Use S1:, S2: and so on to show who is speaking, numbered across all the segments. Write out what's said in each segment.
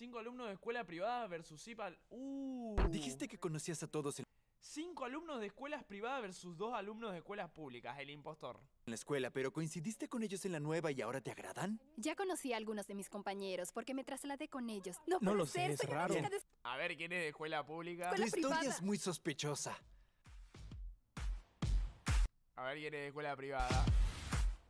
S1: Cinco alumnos de escuela privada versus IPA. Uh.
S2: Dijiste que conocías a todos en...
S1: Cinco alumnos de escuelas privadas versus dos alumnos de escuelas públicas, el impostor.
S2: En la escuela, pero coincidiste con ellos en la nueva y ahora te agradan?
S3: Ya conocí a algunos de mis compañeros porque me trasladé con ellos. No, lo sé, es
S2: raro. De...
S1: A ver, ¿quién es de escuela pública?
S2: La historia es muy sospechosa.
S1: A ver, ¿quién es de escuela privada?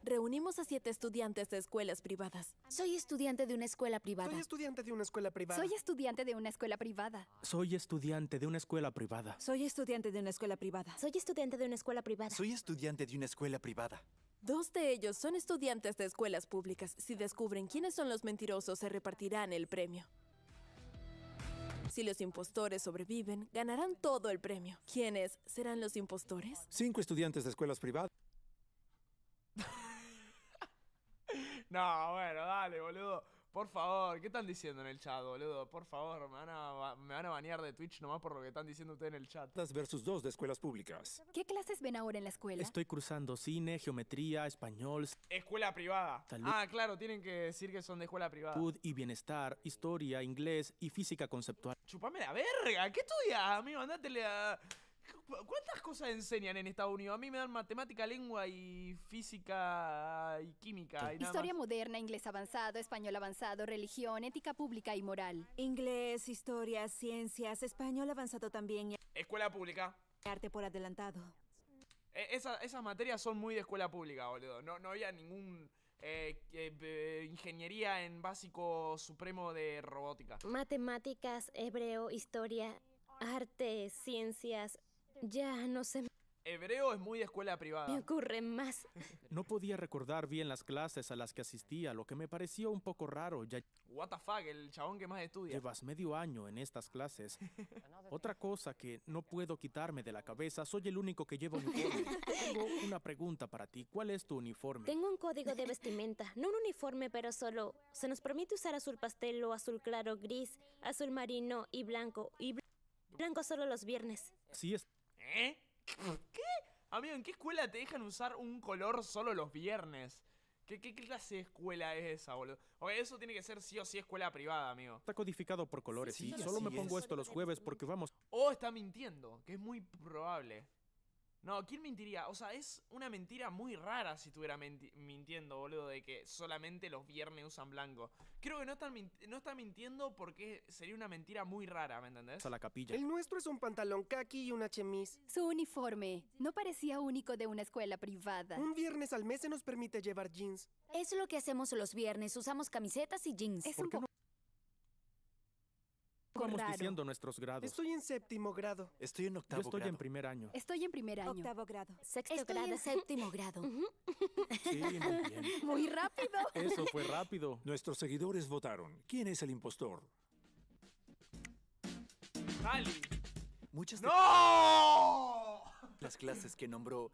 S4: Reunimos a siete estudiantes de escuelas privadas. Soy estudiante de una escuela privada. Soy estudiante de una escuela privada. Soy estudiante de una escuela privada.
S2: Soy estudiante de una escuela privada.
S4: Soy estudiante de una escuela privada. Soy estudiante de una escuela privada.
S2: Soy estudiante de una escuela privada.
S4: Dos de ellos son estudiantes de escuelas públicas. Si descubren quiénes son los mentirosos, se repartirán el premio. Si los impostores sobreviven, ganarán todo el premio. ¿Quiénes serán los impostores?
S1: Cinco estudiantes de escuelas privadas. No, bueno, dale, boludo. Por favor, ¿qué están diciendo en el chat, boludo? Por favor, me van a, me banear de Twitch nomás por lo que están diciendo ustedes en el chat. versus dos de escuelas públicas.
S3: ¿Qué clases ven ahora en la escuela? Estoy
S5: cruzando cine, geometría, español,
S1: Escuela privada. Ah, claro, tienen que decir que son de escuela privada. salud
S5: y bienestar, historia, inglés y física conceptual.
S1: Chupame la verga, ¿qué estudias, amigo? Andatele a... ¿Cuántas cosas enseñan en Estados Unidos? A mí me dan matemática, lengua y física y química. Historia
S3: moderna, inglés avanzado, español avanzado, religión, ética pública
S6: y moral. Inglés, historia, ciencias, español avanzado también.
S1: Escuela pública.
S6: Arte por adelantado.
S1: E-, esas materias son muy de escuela pública, boludo. No, no había ningún... Eh, eh, ingeniería en básico supremo de robótica.
S7: Matemáticas, hebreo, historia, arte, ciencias, ya no sé.
S1: Hebreo es muy de escuela privada. Me
S7: ocurre más.
S1: No podía
S5: recordar bien las clases a las que asistía, lo que me pareció un poco raro. Ya
S1: What the fuck, el
S5: chabón que más estudia. Llevas medio año en estas clases. Otra cosa que no puedo quitarme de la cabeza, soy el único que lleva uniforme. Tengo una pregunta para ti. ¿Cuál es tu uniforme?
S7: Tengo un código de vestimenta, no un uniforme, pero solo se nos permite usar azul pastel o azul claro, gris, azul marino y blanco y blanco solo los viernes. Sí es ¿Eh?
S1: ¿Qué? Amigo, ¿en qué escuela te dejan usar un color solo los viernes? ¿Qué, clase de escuela es esa, boludo? Oye, eso tiene que ser sí o sí escuela privada, amigo.
S5: Está codificado por colores, y solo me pongo esto los jueves porque vamos.
S1: O oh, está mintiendo, que es muy probable. No, ¿quién mentiría? O sea, es una mentira muy rara si estuviera mintiendo, boludo, de que solamente los viernes usan blanco. Creo que no está no mintiendo porque sería una mentira muy rara, ¿me entendés? A la capilla. El
S8: nuestro es un pantalón kaki y una
S9: chemise. Su uniforme no parecía único de una escuela privada. Un viernes al mes se nos permite llevar jeans. Es lo que hacemos los viernes, usamos camisetas y jeans. Es un Estamos diciendo
S5: nuestros grados. Estoy
S9: en séptimo grado.
S5: Estoy en octavo Yo estoy en primer año.
S3: Estoy en primer año. Octavo grado. Sexto grado, séptimo grado.
S4: Sí, muy bien. Muy rápido. Eso fue
S5: rápido. Nuestros seguidores votaron. ¿Quién es el impostor?
S4: ¡Ali! Muchas
S2: ¡No! Las clases que nombró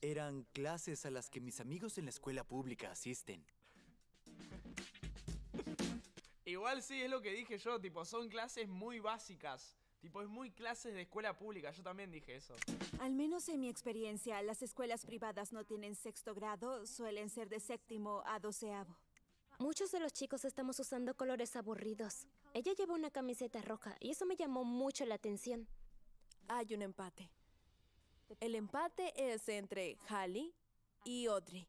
S2: eran clases a las que mis amigos en la escuela pública asisten.
S1: Igual sí, es lo que dije yo, tipo, son clases muy básicas. Tipo, es muy clases de escuela pública, yo también dije eso.
S6: Al menos en mi experiencia, las escuelas privadas no tienen sexto grado,
S7: suelen ser de séptimo a doceavo. Muchos de los chicos estamos usando colores aburridos. Ella lleva una camiseta roja y eso me llamó mucho la atención. Hay
S4: un empate. El empate es entre Hallie y Audrey.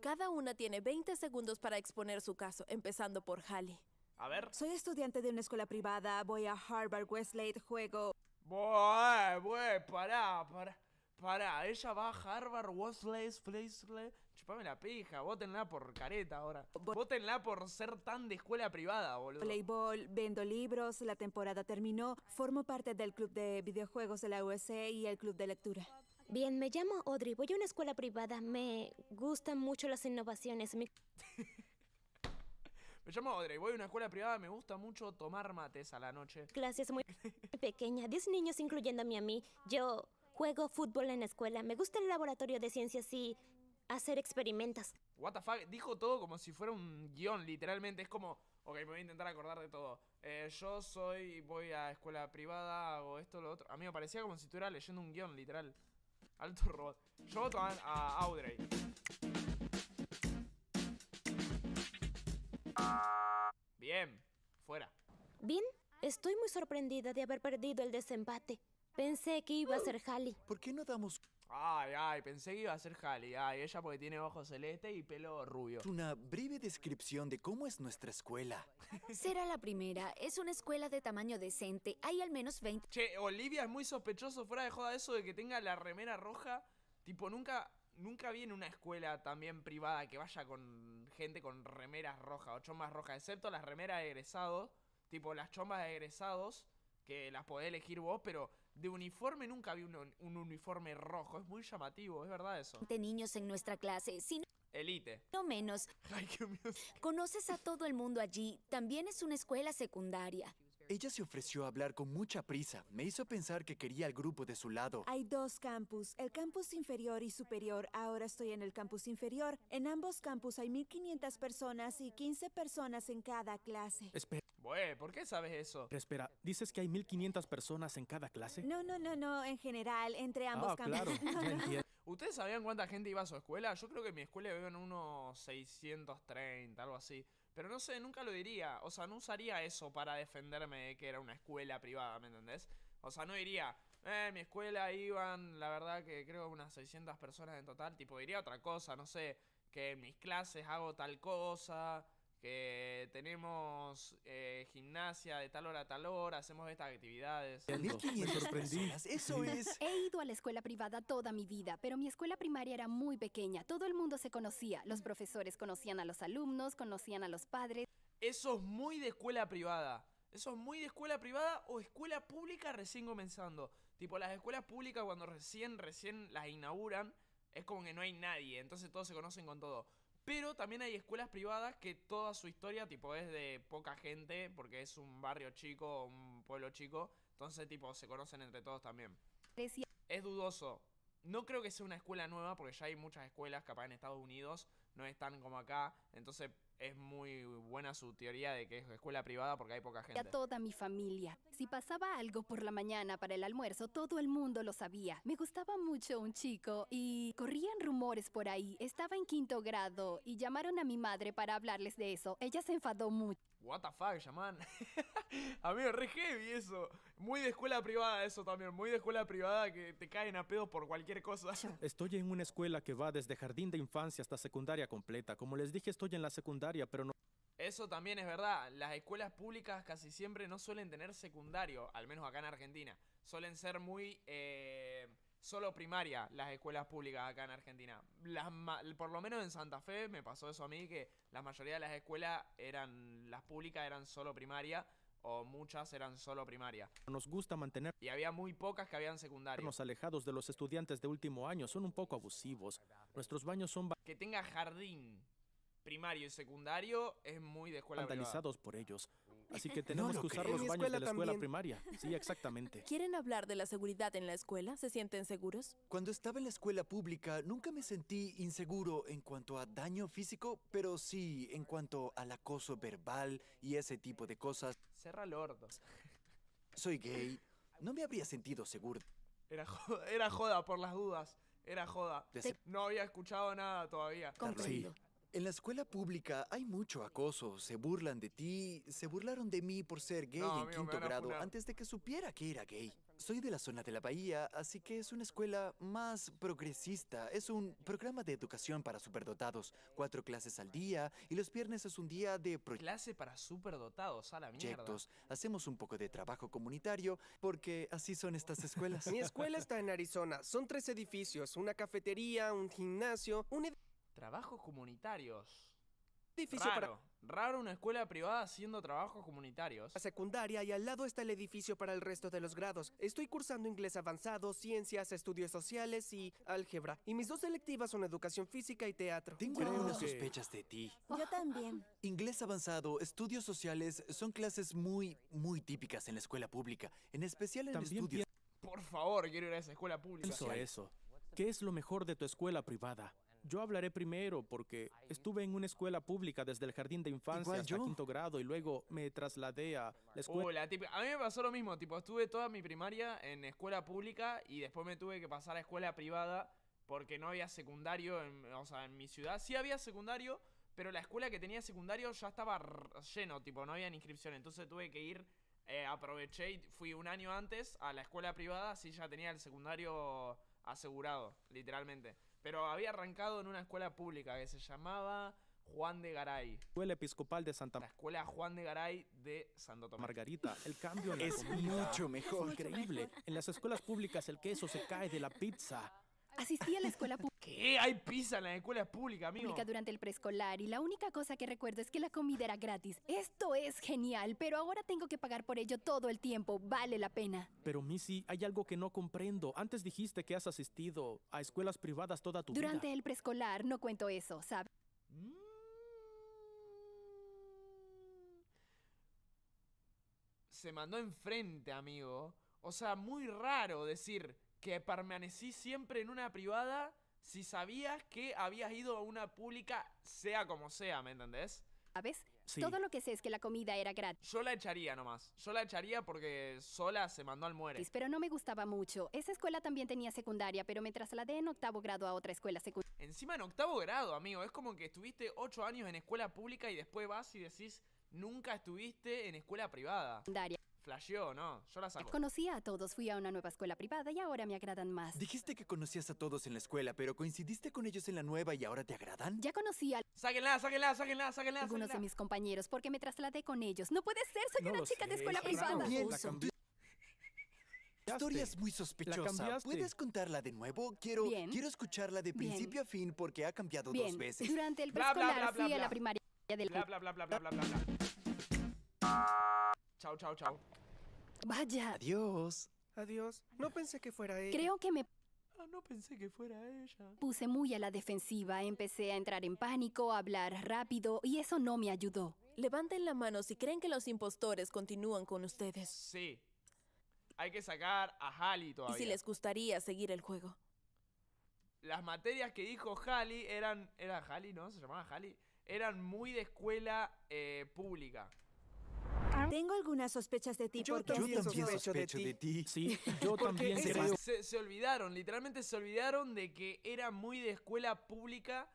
S4: Cada una tiene 20 segundos para exponer su caso, empezando por Hallie. A ver. Soy estudiante de una escuela privada, voy a Harvard Westlake, juego.
S1: Buah, buah, pará, pará. Pará, ella va a Harvard, Westlake, Westlake, chupame la pija, votenla por careta ahora. Votenla por ser tan de escuela privada, boludo. Playball,
S6: vendo libros, la temporada terminó, formo parte del club de videojuegos de la
S7: USA y el club de lectura. Bien, me llamo Audrey, voy a una escuela privada, me gustan mucho las innovaciones.
S1: Me llamo Audrey, voy a una escuela privada, me gusta mucho tomar mates a la noche.
S7: Clases muy pequeña, 10 niños incluyéndome a mí. Yo juego fútbol en la escuela, me gusta el laboratorio de ciencias y hacer experimentos.
S1: What the fuck, dijo todo como si fuera un guión, literalmente, es como... Ok, me voy a intentar acordar de todo. Eh, yo soy, voy a escuela privada, hago esto, lo otro. A mí me parecía como si estuviera leyendo un guión, literal. Alto robot. Yo voto a Audrey. Bien, fuera.
S7: Bien, estoy muy sorprendida de haber perdido el desempate. Pensé que iba a ser Halley. ¿Por qué no damos...?
S2: Ay,
S1: ay, pensé que iba a ser Halley. Ay, ella porque tiene ojos celeste y pelo
S2: rubio. Una breve descripción de cómo es nuestra escuela. Será
S9: la primera. Es una escuela de tamaño decente. Hay al menos 20...
S1: Che, Olivia es muy sospechoso fuera de joda eso de que tenga la remera roja. Tipo, nunca nunca vi en una escuela también privada que vaya con gente con remeras rojas o chombas rojas, excepto las remeras de egresados, tipo las chomas de egresados, que las podés elegir vos, pero de uniforme nunca vi un, uniforme rojo. Es muy llamativo, es verdad eso. De
S9: niños en nuestra clase, sin... Elite. No menos. Ay, qué Conoces a todo el mundo allí. También es una
S6: escuela secundaria.
S2: Ella se ofreció a hablar con mucha prisa. Me hizo pensar que quería al grupo de su lado. Hay
S6: dos campus, el campus inferior y superior. Ahora estoy en el campus inferior. En ambos campus hay 1.500 personas y 15 personas en cada clase.
S2: Espera.
S1: Güey, ¿por qué sabes eso?
S5: espera, ¿dices que hay 1.500 personas en cada clase? No,
S6: no, no, no, en general, entre ambos ah, campus. claro,
S1: ya ¿Ustedes sabían cuánta gente iba a su escuela? Yo creo que mi escuela en unos 630, algo así. Pero no sé, nunca lo diría. O sea, no usaría eso para defenderme de que era una escuela privada, ¿me entendés? O sea, no diría, eh, mi escuela iban, la verdad que creo unas 600 personas en total. Tipo, diría otra cosa, no sé, que en mis clases hago tal cosa que tenemos eh, gimnasia de tal hora a tal hora, hacemos estas actividades. Me sorprendí. Eso es.
S3: He ido a la escuela privada toda mi vida, pero mi escuela primaria era muy pequeña. Todo el mundo se conocía. Los profesores conocían a los alumnos, conocían a los padres.
S1: Eso es muy de escuela privada. Eso es muy de escuela privada o escuela pública recién comenzando. Tipo, las escuelas públicas cuando recién, recién las inauguran, es como que no hay nadie, entonces todos se conocen con todo. Pero también hay escuelas privadas que toda su historia, tipo, es de poca gente, porque es un barrio chico, un pueblo chico. Entonces, tipo, se conocen entre todos también. Es dudoso. No creo que sea una escuela nueva, porque ya hay muchas escuelas, capaz en Estados Unidos, no están como acá. Entonces, es muy buena su teoría de que es escuela privada porque hay poca gente. A toda
S3: mi familia. Si pasaba algo por la mañana para el almuerzo, todo el mundo lo sabía. Me gustaba mucho un chico y corrían rumores por ahí. Estaba en quinto grado y llamaron a mi madre para hablarles de eso. Ella se enfadó mucho
S1: what the fuck, man. Amigo, re heavy eso. Muy de escuela privada eso también, muy de escuela privada que te caen a pedo por cualquier cosa.
S5: Estoy en una escuela que va desde jardín de infancia hasta secundaria completa. Como les dije, estoy en la secundaria, pero no...
S1: Eso también es verdad, las escuelas públicas casi siempre no suelen tener secundario, al menos acá en Argentina. Suelen ser muy... Eh, solo primaria las escuelas públicas acá en Argentina. Las por lo menos en Santa Fe me pasó eso a mí, que la mayoría de las escuelas eran, las públicas eran solo primaria o muchas eran solo primaria.
S5: Nos gusta mantener...
S1: Y había muy pocas que habían secundaria.
S5: Los alejados de los estudiantes de último año son un poco abusivos. Nuestros baños son...
S1: Que tenga jardín primario y secundario es muy de escuela Vandalizados
S5: por ellos. Así que tenemos que usar los baños de la escuela primaria. Sí, exactamente.
S4: ¿Quieren hablar de la seguridad en la escuela? ¿Se sienten seguros?
S2: Cuando estaba en la escuela pública, nunca me sentí inseguro en cuanto a daño físico, pero sí en cuanto al acoso verbal y ese tipo de cosas. Cerra lordos. Soy gay. No me habría sentido seguro.
S1: Era joda, era joda por las dudas. Era joda. No había escuchado nada todavía. Comprendo.
S2: En la escuela pública hay mucho acoso, se burlan de ti, se burlaron de mí por ser gay en quinto grado antes de que supiera que era gay. Soy de la zona de la Bahía, así que es una escuela más progresista. Es un programa de educación para superdotados, cuatro clases al día y los viernes es un día de clase para superdotados,
S1: a la
S8: mierda.
S2: Hacemos un poco de trabajo comunitario porque así son estas escuelas. Mi escuela
S8: está en Arizona. Son tres edificios, una cafetería, un gimnasio, un Trabajos
S1: comunitarios. Difícil raro, raro una escuela privada haciendo trabajos comunitarios.
S8: La secundaria y al lado está el edificio para el resto de los grados. Estoy cursando inglés avanzado, ciencias, estudios sociales y álgebra. Y mis dos selectivas son educación física y teatro. Tengo unas sospechas
S2: de ti. Yo también. Inglés avanzado, estudios sociales son clases muy, muy típicas en la escuela pública, en especial en también estudios. Por favor, quiero
S1: ir a esa escuela pública. Eso, eso.
S5: ¿Qué es lo mejor de tu escuela privada? Yo hablaré primero porque estuve en una escuela pública desde el jardín de infancia hasta quinto grado y luego me trasladé a la escuela.
S1: A mí me pasó lo mismo, tipo, estuve toda mi primaria en escuela pública y después me tuve que pasar a escuela privada porque no había secundario, en, o sea, en mi ciudad sí había secundario, pero la escuela que tenía secundario ya estaba lleno, tipo, no había inscripción, entonces tuve que ir, eh, aproveché y fui un año antes a la escuela privada, así ya tenía el secundario asegurado, literalmente. Pero había arrancado en una escuela pública que se llamaba Juan de Garay.
S5: Escuela Episcopal de Santa La
S1: escuela Juan de Garay de Santo Tomás.
S5: Margarita, el cambio en la es, mucho mejor, es increíble. En las escuelas públicas el
S1: queso se cae de la pizza. Asistí a la escuela pública. ¿Qué? Hay pizza en la escuela pública, amigo. Pública
S3: durante el preescolar y la única cosa que recuerdo es que la comida era gratis. Esto es genial, pero ahora tengo que pagar por ello todo el tiempo. Vale la pena.
S5: Pero Missy, hay algo que no comprendo. Antes dijiste que has asistido a escuelas privadas toda tu vida. Durante
S3: el preescolar no cuento eso, ¿sabes? Mm.
S1: Se mandó enfrente, amigo. O sea, muy raro decir que permanecí siempre en una privada si sabías que habías ido a una pública, sea como sea, ¿me entendés? a ver
S3: Todo lo que sé es que la comida era gratis.
S1: Yo la echaría nomás. Yo la echaría porque sola se mandó al muere. Pero
S3: no me gustaba mucho. Esa escuela también tenía secundaria, pero me trasladé en octavo grado a otra escuela secundaria.
S1: Encima en octavo grado, amigo. Es como que estuviste ocho años en escuela pública y después vas y decís, nunca estuviste en
S2: escuela privada. Secundaria. Flasheó, ¿no? Yo la
S3: Conocía a todos, fui a una nueva escuela privada y ahora me agradan más.
S2: Dijiste que conocías a todos en la escuela, pero coincidiste con ellos en la nueva y ahora te agradan. Ya conocía
S1: al. Sáquenla, sáquenla, sáquenla, sáquenla.
S3: Algunos de mis compañeros, porque me trasladé con ellos. No puede ser, soy una chica de escuela privada. La
S2: historia es muy sospechosa. ¿Puedes contarla de nuevo? Quiero, quiero escucharla de principio a fin porque ha cambiado dos veces. Durante el preescolar fui a la
S3: primaria del...
S2: ¡Bla,
S8: Chao, chao,
S1: chao.
S3: Vaya.
S8: Adiós. Adiós. No pensé que fuera ella.
S3: Creo que me
S1: Ah, no pensé que fuera ella.
S3: Puse muy a la defensiva, empecé a entrar
S4: en pánico, a hablar rápido y eso no me ayudó. Levanten la mano si creen que los impostores continúan con ustedes. Sí.
S1: Hay que sacar a Halley todavía. Y si les
S4: gustaría seguir el juego.
S1: Las materias que dijo Halley eran. Era Halley, ¿no? Se llamaba Halley. Eran muy de escuela eh, pública.
S6: Tengo algunas sospechas de ti yo porque... También también sospecho, de, ti. Sí, yo también
S1: Se, olvidaron, literalmente se olvidaron de que era muy de escuela pública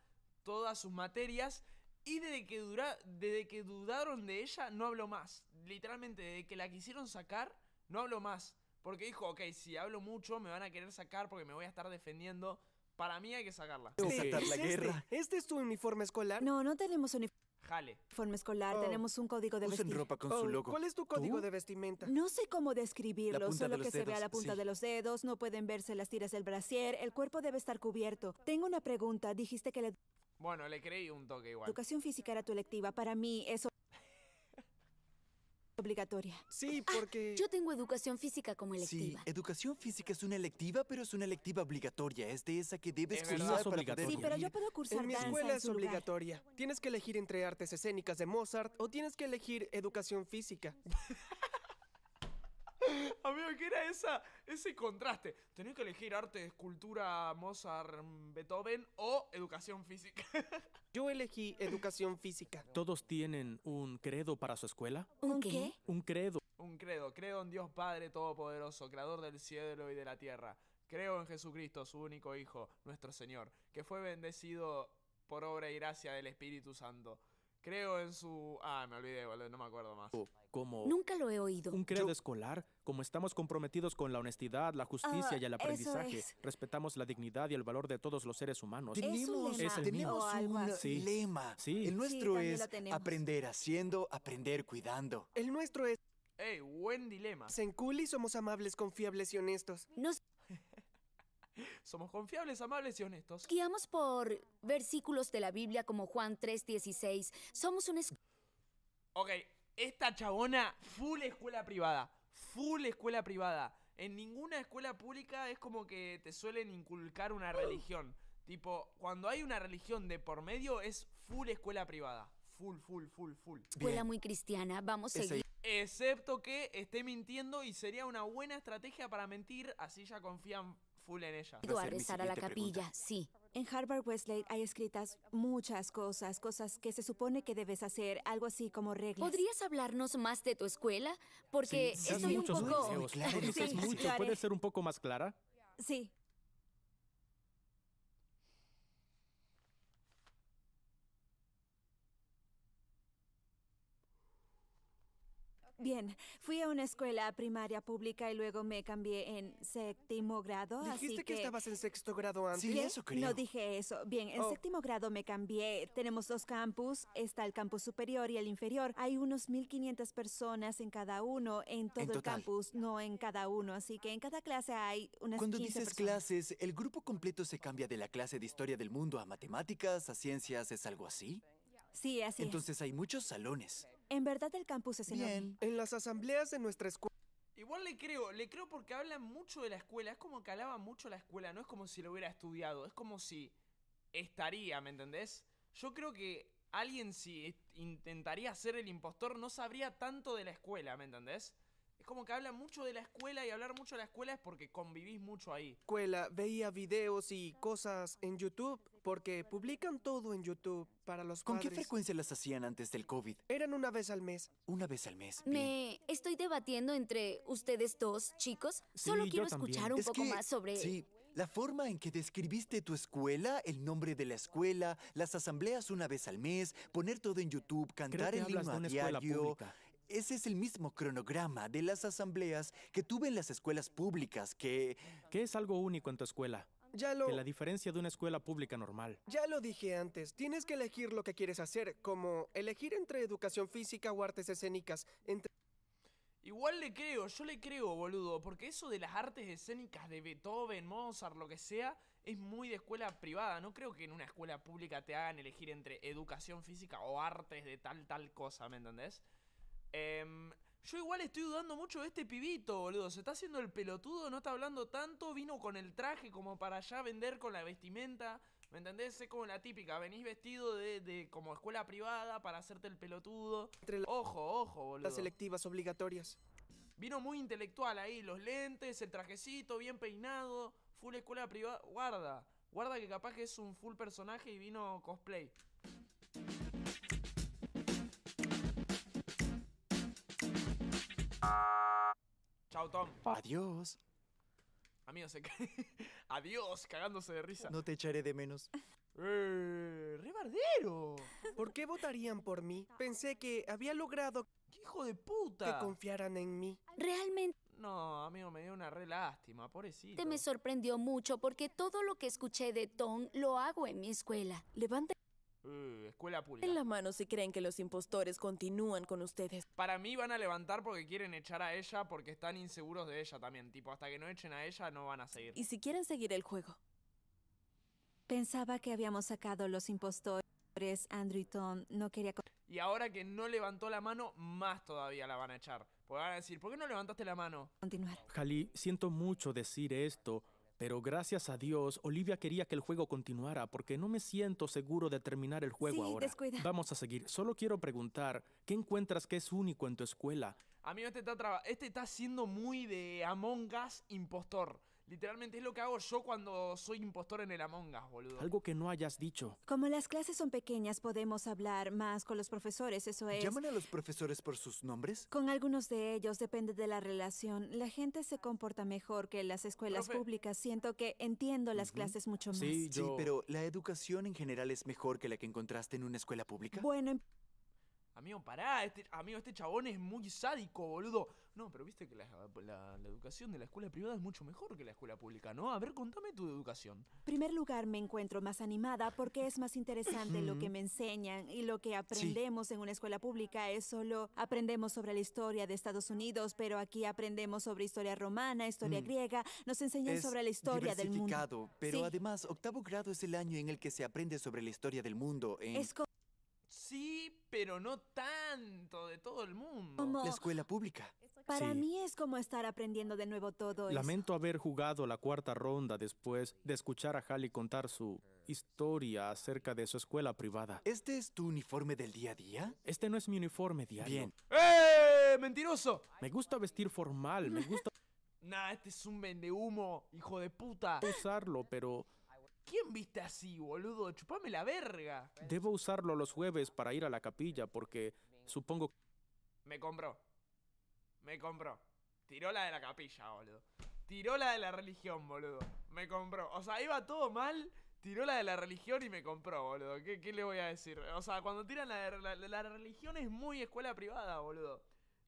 S1: todas sus materias y desde que, dura, desde que dudaron de ella, no habló más. Literalmente, desde que la quisieron sacar, no habló más. Porque dijo, ok, si hablo mucho, me van a querer sacar porque me voy a estar defendiendo. Para mí hay que sacarla. Este, sí. la Este,
S6: este. es tu uniforme escolar? No, no tenemos uniforme. Forma escolar, oh. tenemos un código de vestimenta. ropa con su oh, logo. ¿Cuál es tu código de vestimenta? No sé cómo describirlo, solo que se vea la punta de los dedos, no pueden verse las tiras del brasier, el cuerpo debe estar cubierto. Tengo una pregunta, dijiste que le.
S1: Bueno, le creí un toque igual. Educación
S6: física era tu electiva, para mí eso obligatoria. Sí, ah, porque... yo tengo educación física como electiva.
S2: Sí, educación física es una electiva, pero es una electiva obligatoria. Es de esa que debes cursar Sí, pero yo puedo cursar En mi escuela es obligatoria.
S8: Tienes que elegir entre artes escénicas de Mozart o tienes que elegir educación física.
S1: Amigo, que era esa, ese contraste. Tenía que elegir arte, escultura, Mozart, Beethoven o educación física. Yo elegí educación física.
S5: ¿Todos tienen un credo para su escuela? ¿Un qué? Un credo.
S1: Un credo. Creo en Dios Padre Todopoderoso, Creador del cielo y de la tierra. Creo en Jesucristo, su único Hijo, nuestro Señor, que fue bendecido por obra y gracia del Espíritu Santo Creo en su... Ah, me olvidé, no me acuerdo más.
S5: Oh, como... Nunca
S9: lo he oído. Un
S5: credo escolar, como estamos comprometidos con la honestidad, la justicia ah, y el aprendizaje, respetamos la dignidad y el valor de todos los seres humanos. Tenemos, es el tenemos un
S8: sí. El nuestro es aprender
S2: haciendo, aprender cuidando.
S8: El nuestro es... ¡Ey, buen dilema! En somos amables, confiables y honestos.
S9: Somos confiables, amables y honestos. Guiamos por versículos de la Biblia como Juan 3:16. Somos un...
S1: Ok, esta chabona, full escuela privada. Full escuela privada. En ninguna escuela pública es como que te suelen inculcar una religión. Tipo, cuando hay una religión de por medio es full escuela privada.
S9: Full, full, full, full. Escuela muy cristiana, vamos a seguir.
S1: Excepto que esté mintiendo y sería una buena estrategia para mentir, así ya confían full en a rezar a la capilla,
S6: sí. En Harvard Westlake hay escritas muchas cosas, cosas que se supone que debes hacer, algo así como reglas. ¿Podrías hablarnos más de tu escuela? Porque sí, estoy un poco... ¿Puedes
S5: ser un poco más clara?
S6: Sí. Bien, fui a una escuela primaria pública y luego me cambié en séptimo grado. Dijiste que... estabas
S8: en sexto grado antes. Sí, eso creo. No
S6: dije eso. Bien, en oh. séptimo grado me cambié. Tenemos dos campus. Está el campus superior y el inferior. Hay unos 1.500 personas en cada uno, en todo el campus, no en cada uno. Así que en cada clase hay unas Cuando dices
S2: clases, ¿el grupo completo se cambia de la clase de historia del mundo a matemáticas, a ciencias? ¿Es algo así?
S6: Sí, así Entonces
S2: hay muchos salones.
S6: En verdad el campus es enorme.
S8: En las asambleas de nuestra escuela...
S1: Igual le creo, le creo porque habla mucho de la escuela, es como que alaba mucho la escuela, no es como si lo hubiera estudiado, es como si estaría, ¿me entendés? Yo creo que alguien si intentaría ser el impostor no sabría tanto de la escuela, ¿me entendés? como que habla mucho de la escuela y hablar mucho de la escuela es porque convivís mucho ahí.
S8: Escuela, veía videos y cosas en YouTube porque publican todo en YouTube para los ¿Con qué frecuencia
S2: las hacían antes del COVID? Eran una vez al mes. Una vez al mes.
S9: Me estoy debatiendo entre ustedes dos, chicos. Solo quiero escuchar un poco más sobre. Sí,
S2: la forma en que describiste tu escuela, el nombre de la escuela, las asambleas una vez al mes, poner todo en YouTube, cantar el himno a diario. Ese es el mismo cronograma de las asambleas que tuve en las escuelas públicas que... es algo único en tu escuela? Ya lo... la diferencia de una escuela pública normal.
S8: Ya lo dije antes, tienes que elegir lo que quieres hacer, como elegir entre educación física o artes escénicas, entre...
S1: Igual le creo, yo le creo, boludo, porque eso de las artes escénicas de Beethoven, Mozart, lo que sea, es muy de escuela privada. No creo que en una escuela pública te hagan elegir entre educación física o artes de tal, tal cosa, ¿me entendés? Em, yo igual estoy dudando mucho de este pibito, boludo. Se está haciendo el pelotudo, no está hablando tanto. Vino con el traje como para allá vender con la vestimenta. ¿Me entendés? Es como la típica. Venís vestido de, como escuela privada para hacerte el pelotudo.
S8: ojo, ojo, boludo. Las selectivas obligatorias.
S1: Vino muy intelectual ahí. Los lentes, el trajecito, bien peinado. Full escuela privada. Guarda. Guarda que capaz que es un full personaje y vino cosplay. Chao, Tom.
S2: Adiós.
S1: Amigo, se cae. Adiós, cagándose de risa. No
S2: te echaré de menos.
S1: Eh,
S8: ¡Rebardero! ¿Por qué votarían por mí? Pensé que había logrado hijo de puta! que
S9: confiaran en mí. Realmente
S1: No, amigo, me dio una re lástima, pobrecito. me
S9: sorprendió
S4: mucho porque todo lo que escuché de Tom lo hago en mi escuela. Levanta
S1: Uh, escuela En la
S4: mano si creen que los impostores continúan con ustedes.
S1: Para mí van a levantar porque quieren echar a ella porque están inseguros de ella también. Tipo, hasta que no echen a ella no van a seguir. Y
S6: si quieren seguir el juego. Pensaba que habíamos sacado los impostores. Andrew y no quería...
S1: Y ahora que no levantó la mano, más todavía la van a echar. Porque van a decir, ¿por qué no levantaste la mano? Continuar.
S5: Jali, siento mucho decir esto, pero gracias a Dios, Olivia quería que el juego continuara porque no me siento seguro de terminar el juego ahora. Vamos a seguir. Solo quiero preguntar, ¿qué encuentras que es único en tu escuela?
S1: Amigo, este está, este está siendo muy de Among Us impostor. Literalmente es lo que hago yo cuando soy impostor en el Among Us, boludo.
S2: Algo que no hayas dicho.
S6: Como las clases son pequeñas, podemos hablar más con los profesores, eso es. ¿Llaman
S2: a los profesores por sus nombres?
S6: Con algunos de ellos, depende de la relación. La gente se comporta mejor que en las escuelas públicas. Siento que entiendo las clases mucho más. Sí, sí, pero
S2: la educación en general es mejor que la que encontraste en una escuela pública. Bueno,
S1: Amigo, pará, este, amigo, este chabón es muy sádico, boludo. No, pero viste que la, educación de la escuela privada es mucho mejor que la escuela pública, ¿no? A ver, contame tu educación. En
S6: primer lugar, me encuentro más animada porque es más interesante lo que me enseñan y lo que aprendemos en una escuela pública es solo aprendemos sobre la historia de Estados Unidos, pero aquí aprendemos sobre historia romana, historia mm. griega, nos enseñan sobre la historia del
S2: mundo. Es Pero además, octavo grado es el año en el que se aprende sobre la historia del mundo. En... Es
S1: Sí, pero no tanto de todo el mundo. La
S2: escuela
S5: pública. Para mí
S6: es como estar aprendiendo de nuevo todo. Lamento
S5: haber jugado la cuarta ronda después de escuchar a Halley contar su historia acerca de su escuela privada. ¿Este es tu uniforme del día a día? Este no es mi uniforme diario. Bien. ¡Eh! ¡Mentiroso! Me gusta vestir formal, me gusta...
S1: nah, este es un vendehumo, hijo de puta.
S5: Usarlo, pero
S1: ¿Quién viste así, boludo? Chupame la verga.
S5: Debo usarlo los jueves para ir a la capilla porque supongo...
S1: Me compró. Me compró. Tiró la de la capilla, boludo. Tiró la de la religión, boludo. Me compró. O sea, iba todo mal. Tiró la de la religión y me compró, boludo. ¿Qué, le voy a decir? O sea, cuando tiran la de la, religión es muy escuela privada, boludo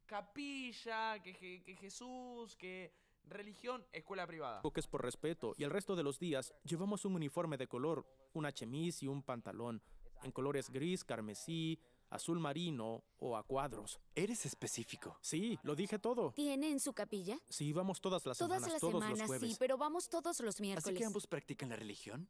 S1: capilla, que, Jesús, que religión, escuela privada.
S5: Que es por respeto, y el resto de los días llevamos un uniforme de color, una chemise y un pantalón, en colores gris, carmesí, azul marino o a cuadros. Eres específico. Sí, lo dije todo.
S9: ¿Tiene en su capilla?
S5: Sí, vamos todas las semanas. Todas las todos semanas, los jueves. sí,
S9: pero vamos todos los miércoles. ¿Así que ambos
S2: practican la religión?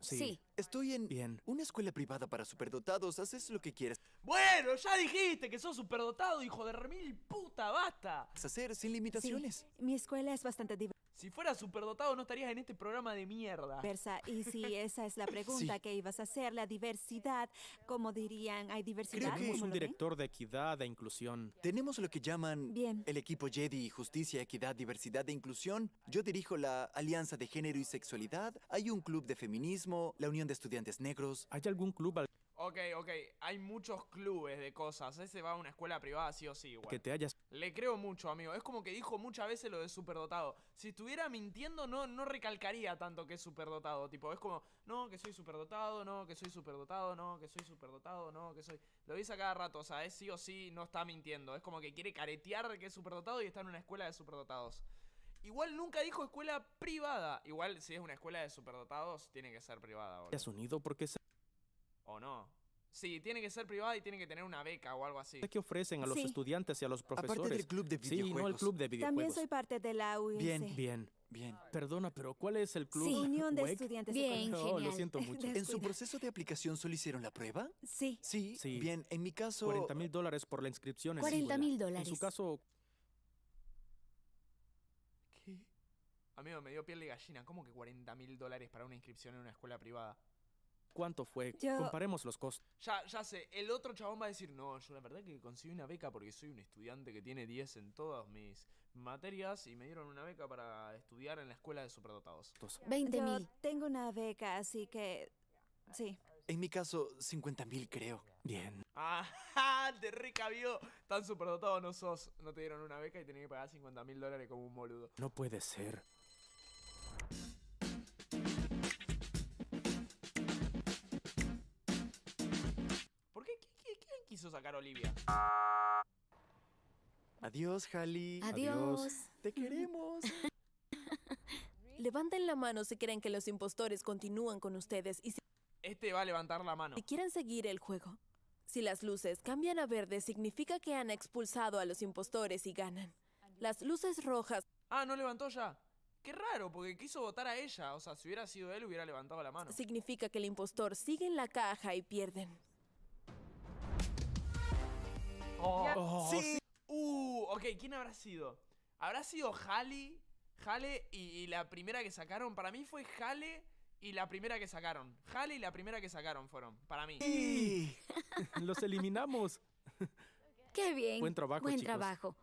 S2: Sí. Estoy en... Bien. Una escuela privada para superdotados, haces lo que quieres.
S1: Bueno, ya dijiste que sos superdotado, hijo de remil puta, basta. Hacer sin limitaciones. Mi escuela es bastante divertida. Si fueras superdotado no
S6: estarías en este programa de mierda. Versa, y si esa es la pregunta que ibas a hacer, la diversidad, como dirían, ¿hay diversidad? Creo que un
S2: director de equidad e inclusión. Tenemos lo que llaman el equipo Jedi, Justicia, Equidad, Diversidad e Inclusión. Yo dirijo la Alianza de Género y Sexualidad. Hay un club de feminismo, la Unión de Estudiantes Negros. ¿Hay algún club al
S1: Ok, ok. Hay muchos clubes de cosas. Ese va a una escuela privada, sí o sí, igual. Que
S2: te
S5: hayas.
S1: Le creo mucho, amigo. Es como que dijo muchas veces lo de superdotado. Si estuviera mintiendo, no, no recalcaría tanto que es superdotado. Tipo, es como, no, que soy superdotado, no, que soy superdotado, no, que soy superdotado, no, que soy. Lo dice a cada rato, o sea, es sí o sí, no está mintiendo. Es como que quiere caretear que es superdotado y está en una escuela de superdotados. Igual nunca dijo escuela privada. Igual si es una escuela de superdotados, tiene que ser privada, Te
S5: has unido porque. Se
S1: ¿O no? Sí, tiene que ser privada y tiene que tener una beca o algo así. ¿Qué ofrecen a los
S5: estudiantes y a los profesores? Aparte del club de videojuegos. Sí, no el
S2: club de videojuegos. También soy
S6: parte de la UIC. Bien,
S2: bien. Bien. Perdona, pero ¿cuál es el club? Sí, Unión de Estudiantes. Bien, genial. lo siento mucho. ¿En su proceso de aplicación solo hicieron la prueba? Sí. Sí, bien. En mi caso... 40 mil dólares por la inscripción. En 40 mil
S9: dólares. En su
S5: caso...
S1: ¿Qué? Amigo, me dio piel de gallina. ¿Cómo que 40 mil dólares para una inscripción en una escuela privada?
S5: ¿Cuánto fue? Comparemos
S1: los costos. Ya, ya sé, el otro chabón va a decir, no, yo la verdad que conseguí una beca porque soy un estudiante que tiene 10 en todas mis materias y me dieron una beca para estudiar en la escuela de superdotados.
S2: 20 mil.
S6: Tengo una beca, así que... Sí.
S2: En mi caso, 50.000 mil creo. Bien.
S1: ¡Ajá! rica vio! Tan superdotado no sos. No te dieron una beca y tenés que pagar 50 mil dólares como un boludo.
S2: No puede ser.
S1: sacar Olivia.
S2: Adiós, Jali.
S4: Adiós. Te queremos. Levanten la mano si creen que los impostores continúan con ustedes y
S1: Este va a levantar la mano. Si
S4: quieren seguir el juego. Si las luces cambian a verde, significa que han expulsado a los impostores y ganan. Las luces rojas...
S1: Ah, no levantó ya. Qué raro, porque quiso votar a ella. O sea, si hubiera sido él, hubiera levantado la mano.
S4: Significa que el impostor sigue en la caja y pierden.
S5: Oh. Oh, sí.
S4: Uh,
S1: ok, ¿quién habrá sido? ¿Habrá sido Haley, Hale y, la primera que sacaron. Para mí fue Hale y la primera que sacaron. Hale y la primera que sacaron fueron, para mí.
S5: Los eliminamos.
S1: Qué bien. Buen trabajo.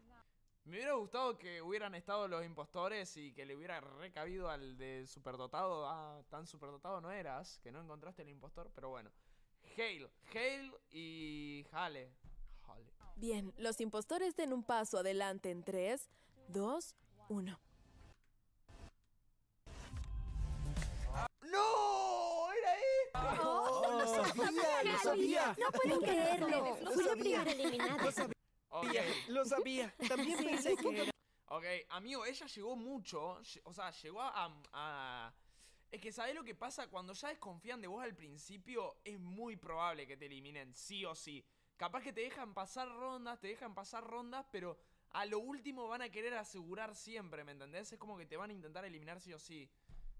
S1: Me hubiera gustado que hubieran estado los impostores y que le hubiera recabido al de superdotado. Ah, tan superdotado no eras, que no encontraste el impostor, pero bueno. Hale, Hale y Hale.
S4: Bien, los impostores den un paso adelante en 3, 2, 1.
S8: ¡No! ¡Era él! Este! No, oh lo sabía! ¡Lo sabía! ¡No pueden creerlo! ¡Fui la primera Lo sabía, lo sabía.
S1: También pensé que era... Ok, amigo, ella llegó mucho. O sea, llegó a, a... Es que ¿sabés lo que pasa? Cuando ya desconfían de vos al principio, es muy probable que te eliminen, sí o sí capaz que te dejan pasar rondas, te dejan pasar rondas, pero a lo último van a querer asegurar siempre, ¿me entendés? Es como que te van a intentar eliminar sí o sí.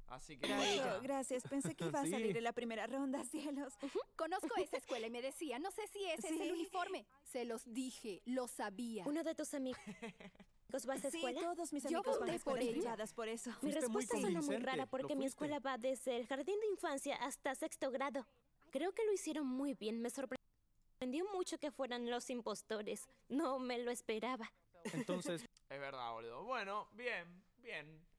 S1: Así que. bueno. gracias. Pensé que iba a salir en la
S6: primera ronda, cielos. Conozco
S3: esa escuela y me decía, no sé si ese es el uniforme. Se los dije, lo sabía. Uno de tus
S7: amigos. ¿Vas a escuela? Sí, todos mis amigos van a escuelas por, por eso. Mi respuesta suena muy rara porque mi escuela va desde el jardín de infancia hasta sexto grado. Creo que lo hicieron muy bien, me sorprendió sorprendió mucho que fueran los impostores. No me lo esperaba.
S1: Entonces... es verdad, boludo. Bueno, bien, bien.